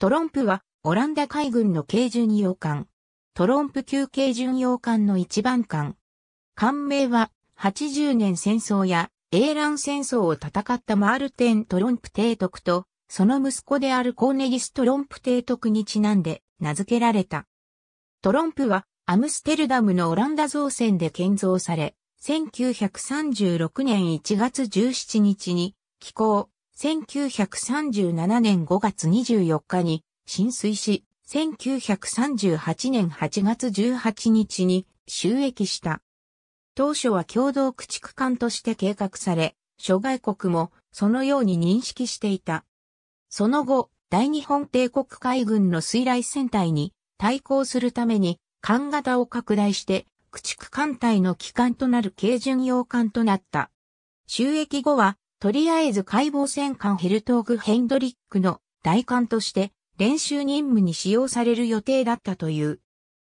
トロンプは、オランダ海軍の軽巡洋艦。トロンプ級軽巡洋艦の一番艦。艦名は、80年戦争や、英乱戦争を戦ったマールテン・トロンプ提督と、その息子であるコーネリス・トロンプ提督にちなんで、名付けられた。トロンプは、アムステルダムのオランダ造船で建造され、1936年1月17日に、寄港、1937年5月24日に浸水し、1938年8月18日に収益した。当初は共同駆逐艦として計画され、諸外国もそのように認識していた。その後、大日本帝国海軍の水雷戦隊に対抗するために、艦型を拡大して、駆逐艦隊の機関となる軽巡洋艦となった。収益後は、とりあえず解剖戦艦ヘルトーグ・ヘンドリックの代官として練習任務に使用される予定だったという。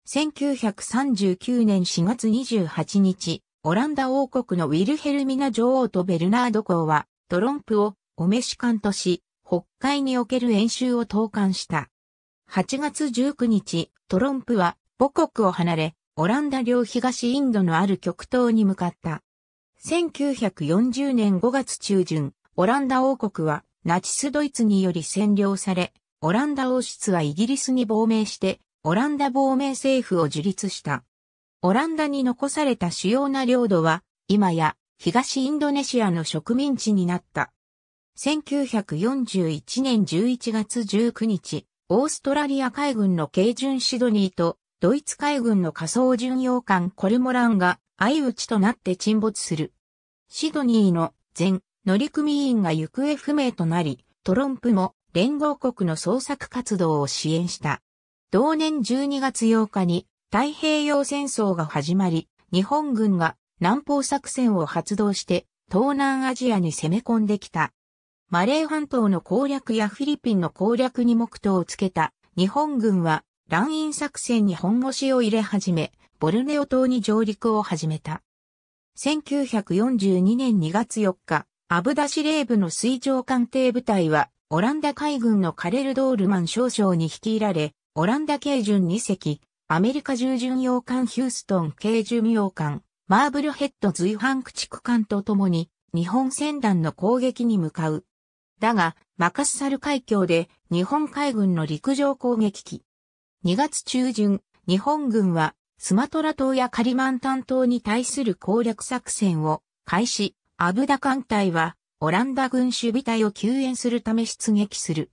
1939年4月28日、オランダ王国のウィルヘルミナ女王とベルナード公は、トロンプをお召し艦とし、北海における演習を投函した。8月19日、トロンプは母国を離れ、オランダ領東インドのある極東に向かった。1940年5月中旬、オランダ王国はナチスドイツにより占領され、オランダ王室はイギリスに亡命して、オランダ亡命政府を樹立した。オランダに残された主要な領土は、今や東インドネシアの植民地になった。1941年11月19日、オーストラリア海軍の軽巡シドニーとドイツ海軍の仮想巡洋艦コルモランが相打ちとなって沈没する。シドニーの全乗組員が行方不明となり、トロンプも連合国の捜索活動を支援した。同年12月8日に太平洋戦争が始まり、日本軍が南方作戦を発動して東南アジアに攻め込んできた。マレー半島の攻略やフィリピンの攻略に目途をつけた日本軍は乱印作戦に本腰を入れ始め、ボルネオ島に上陸を始めた。1942年2月4日、アブダシレーブの水上艦艇部隊は、オランダ海軍のカレル・ドールマン少将に率いられ、オランダ軽巡2隻、アメリカ従巡洋艦ヒューストン軽巡洋艦、マーブルヘッド随伴駆逐艦とともに、日本船団の攻撃に向かう。だが、マカッサル海峡で日本海軍の陸上攻撃機。2月中旬、日本軍はスマトラ島やカリマンタン島に対する攻略作戦を開始、アブダ艦隊はオランダ軍守備隊を救援するため出撃する。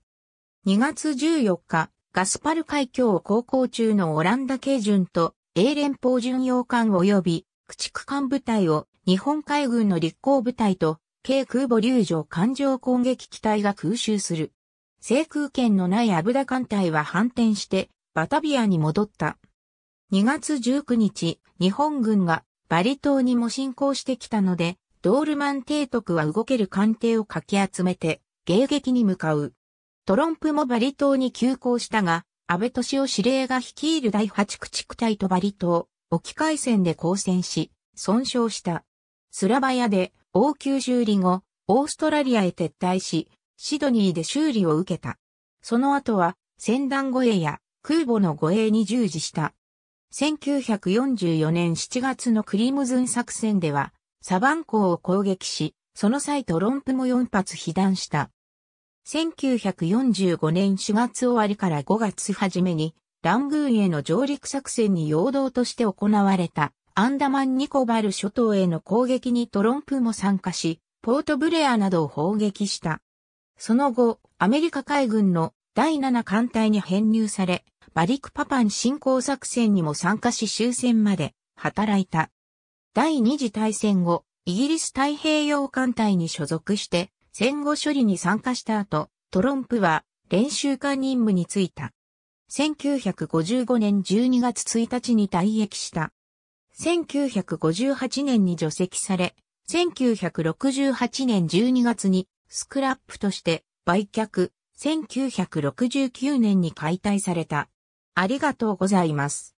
2月14日、ガスパル海峡を航行中のオランダ系巡と英連邦巡洋艦及び駆逐艦部隊を日本海軍の立候部隊と軽空母流上艦上攻撃機体が空襲する。制空権のないアブダ艦隊は反転してバタビアに戻った。2月19日、日本軍がバリ島にも侵攻してきたので、ドールマン提督は動ける艦艇をかき集めて、迎撃に向かう。トロンプもバリ島に急行したが、安倍敏夫司令が率いる第8駆逐隊とバリ島、沖海戦で交戦し、損傷した。スラバヤで応急修理後、オーストラリアへ撤退し、シドニーで修理を受けた。その後は、戦団護衛や空母の護衛に従事した。1944年7月のクリムズン作戦では、サバン港を攻撃し、その際トロンプも4発被弾した。1945年4月終わりから5月初めに、ラングーンへの上陸作戦に陽動として行われた、アンダマンニコバル諸島への攻撃にトロンプも参加し、ポートブレアなどを砲撃した。その後、アメリカ海軍の第7艦隊に編入され、バリクパパン侵攻作戦にも参加し終戦まで働いた。第二次大戦後、イギリス太平洋艦隊に所属して戦後処理に参加した後、トロンプは練習艦任務に就いた。1955年12月1日に退役した。1958年に除籍され、1968年12月にスクラップとして売却、1969年に解体された。ありがとうございます。